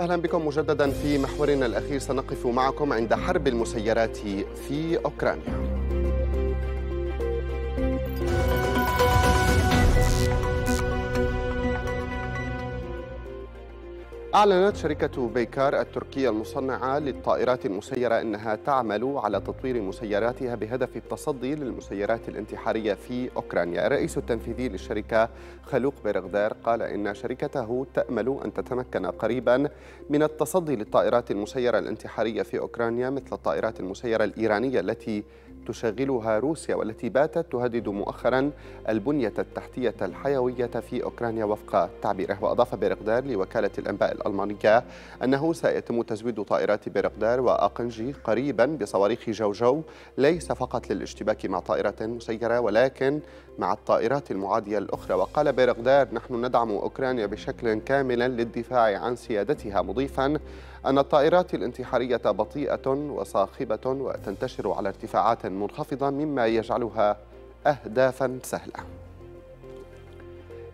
أهلا بكم مجددا في محورنا الأخير سنقف معكم عند حرب المسيرات في أوكرانيا أعلنت شركة بيكار التركية المصنعة للطائرات المسيرة أنها تعمل على تطوير مسيراتها بهدف التصدي للمسيرات الانتحارية في أوكرانيا الرئيس التنفيذي للشركة خلوق برغدار قال إن شركته تأمل أن تتمكن قريبا من التصدي للطائرات المسيرة الانتحارية في أوكرانيا مثل الطائرات المسيرة الإيرانية التي تشغلها روسيا والتي باتت تهدد مؤخرا البنية التحتية الحيوية في أوكرانيا وفق تعبيره وأضاف برقدار لوكالة الأنباء الألمانية أنه سيتم تزويد طائرات برقدار وأقنجي قريبا بصواريخ جوجو ليس فقط للاشتباك مع طائرة مسيرة ولكن مع الطائرات المعادية الأخرى وقال بيرغدار نحن ندعم أوكرانيا بشكل كامل للدفاع عن سيادتها مضيفا أن الطائرات الانتحارية بطيئة وصاخبة وتنتشر على ارتفاعات منخفضة مما يجعلها أهدافا سهلة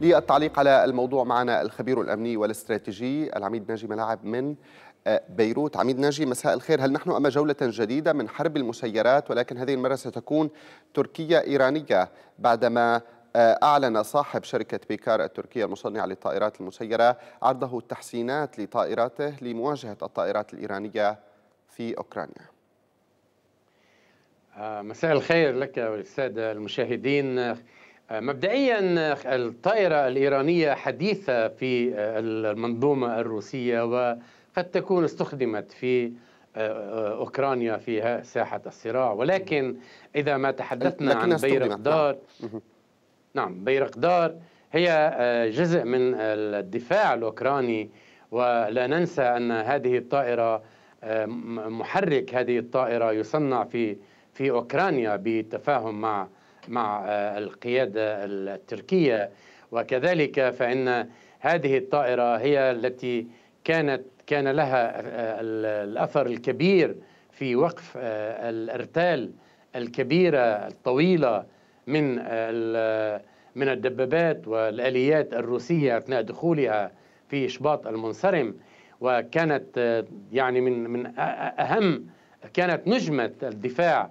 للتعليق على الموضوع معنا الخبير الأمني والاستراتيجي العميد ناجي ملاعب من بيروت عميد ناجي مساء الخير هل نحن أمام جولة جديدة من حرب المسيرات ولكن هذه المرة ستكون تركيا إيرانية بعدما آه، أعلن صاحب شركة بيكار التركية المصنعة للطائرات المسيرة عرضه التحسينات لطائراته لمواجهة الطائرات الإيرانية في أوكرانيا آه، مساء الخير لك والسادة المشاهدين آه، مبدئيا الطائرة الإيرانية حديثة في المنظومة الروسية و قد تكون استخدمت في آه، آه، أوكرانيا في ساحة الصراع ولكن إذا ما تحدثنا عن بيرقدار نعم, نعم، بيرقدار هي آه، جزء من الدفاع الأوكراني ولا ننسى أن هذه الطائرة محرك هذه الطائرة يصنع في في أوكرانيا بتفاهم مع مع القيادة التركية وكذلك فإن هذه الطائرة هي التي كانت كان لها آه، الأثر الكبير في وقف آه، الأرتال الكبيرة الطويلة من آه، من الدبابات والآليات الروسية أثناء دخولها في شباط المنصرم وكانت يعني من من أهم كانت نجمة الدفاع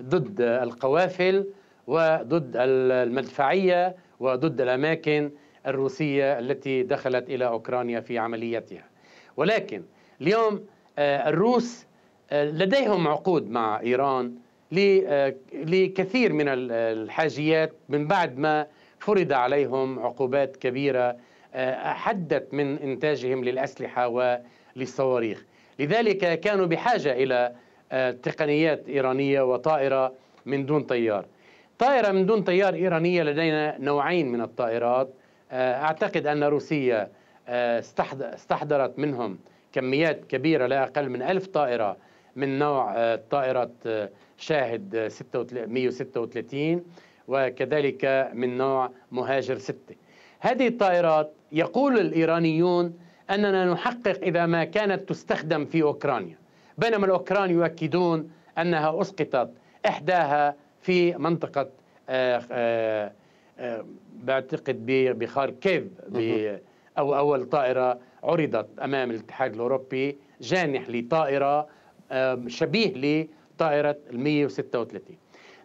ضد القوافل وضد المدفعية وضد الأماكن الروسية التي دخلت إلى أوكرانيا في عمليتها ولكن اليوم آه، الروس آه، لديهم عقود مع ايران آه، لكثير من الحاجيات من بعد ما فرض عليهم عقوبات كبيره حدت من انتاجهم للاسلحه وللصواريخ لذلك كانوا بحاجه الى تقنيات ايرانيه وطائره من دون طيار طائره من دون طيار ايرانيه لدينا نوعين من الطائرات اعتقد ان روسيا آه، استحضرت منهم كميات كبيرة لا أقل من ألف طائرة من نوع آه، طائرة آه، شاهد 136 وكذلك من نوع مهاجر 6 هذه الطائرات يقول الإيرانيون أننا نحقق إذا ما كانت تستخدم في أوكرانيا بينما الأوكران يؤكدون أنها أسقطت إحداها في منطقة آآ آآ بعتقد بخاركيف أو أول طائرة عرضت أمام الاتحاد الأوروبي جانح لطائرة شبيه لطائرة ال 136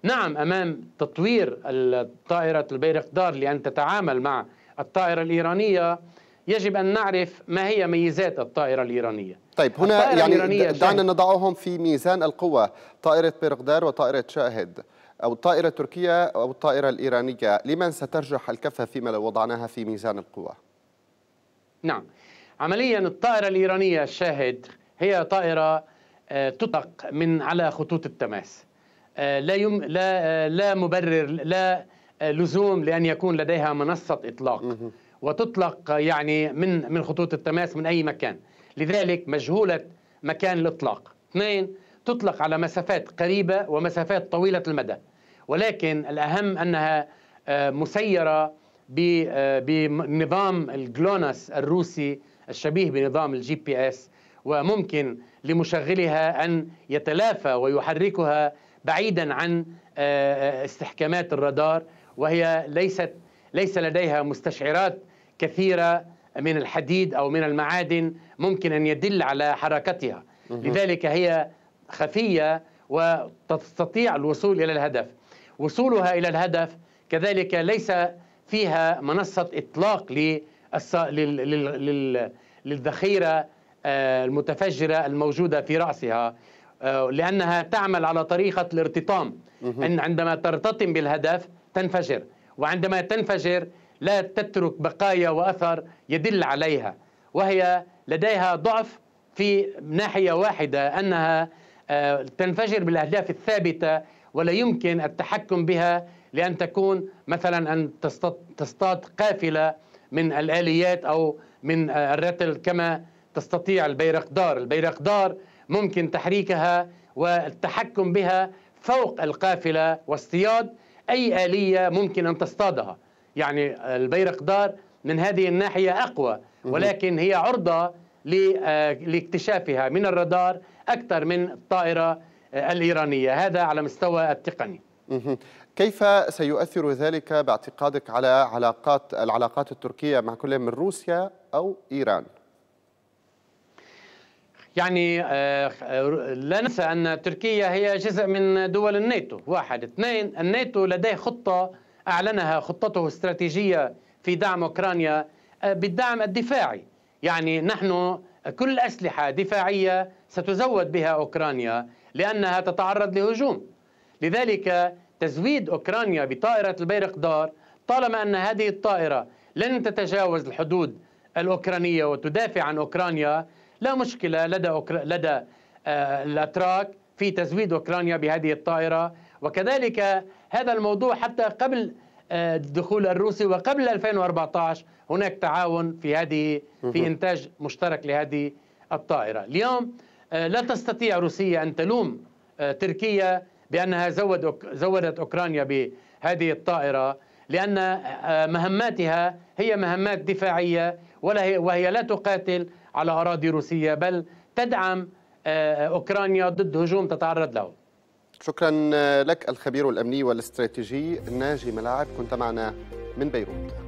نعم أمام تطوير الطائرة البيرقدار لأن تتعامل مع الطائرة الإيرانية يجب أن نعرف ما هي ميزات الطائرة الإيرانية طيب هنا يعني دعنا نضعهم في ميزان القوة طائرة بيرقدار وطائرة شاهد أو الطائرة التركية أو الطائرة الإيرانية لمن سترجح الكفة فيما لو وضعناها في ميزان القوة؟ نعم عمليا الطائرة الإيرانية الشاهد هي طائرة آه، تطلق من على خطوط التماس آه، لا يم لا آه، لا مبرر لا لزوم لأن يكون لديها منصة إطلاق وتطلق يعني من من خطوط التماس من أي مكان لذلك مجهولة مكان الإطلاق اثنين تطلق على مسافات قريبة ومسافات طويلة المدى ولكن الأهم أنها مسيرة آه، بنظام الجلوناس الروسي الشبيه بنظام الجي بي اس وممكن لمشغلها ان يتلافى ويحركها بعيدا عن آه، آه، استحكامات الرادار وهي ليست ليس لديها مستشعرات كثيره من الحديد او من المعادن ممكن ان يدل على حركتها لذلك هي خفيه وتستطيع الوصول الى الهدف وصولها الى الهدف كذلك ليس فيها منصة إطلاق للذخيرة آه، المتفجرة الموجودة في رأسها آه، لأنها تعمل على طريقة الارتطام أن عندما ترتطم بالهدف تنفجر وعندما تنفجر لا تترك بقايا وأثر يدل عليها وهي لديها ضعف في ناحية واحدة أنها آه، تنفجر بالأهداف الثابتة ولا يمكن التحكم بها لأن تكون مثلا أن تصطاد قافلة من الآليات أو من الرتل كما تستطيع البيرقدار البيرقدار ممكن تحريكها والتحكم بها فوق القافلة واصطياد أي آلية ممكن أن تصطادها يعني البيرقدار من هذه الناحية أقوى ولكن هي عرضة آه، لاكتشافها من الرادار أكثر من الطائرة الايرانيه هذا على مستوى التقني كيف سيؤثر ذلك باعتقادك على علاقات العلاقات التركيه مع كل من روسيا او ايران يعني آه، لا ننسى ان تركيا هي جزء من دول الناتو واحد اثنين الناتو لديه خطه اعلنها خطته استراتيجيه في دعم اوكرانيا آه، بالدعم الدفاعي يعني نحن كل اسلحه دفاعيه ستزود بها اوكرانيا لأنها تتعرض لهجوم لذلك تزويد أوكرانيا بطائرة البيرقدار طالما أن هذه الطائرة لن تتجاوز الحدود الأوكرانية وتدافع عن أوكرانيا لا مشكلة لدى, أوكرا... لدى آه، الأتراك في تزويد أوكرانيا بهذه الطائرة وكذلك هذا الموضوع حتى قبل آه، الدخول الروسي وقبل 2014 هناك تعاون في هذه في إنتاج مشترك لهذه الطائرة اليوم آه، لا تستطيع روسيا أن تلوم آه، تركيا بأنها زودت أوكرانيا بهذه الطائرة لأن آه، مهماتها هي مهمات دفاعية ولا هي وهي لا تقاتل على أراضي روسية بل تدعم أوكرانيا ضد هجوم تتعرض له شكرا لك الخبير الأمني والاستراتيجي ناجي ملاعب كنت معنا من بيروت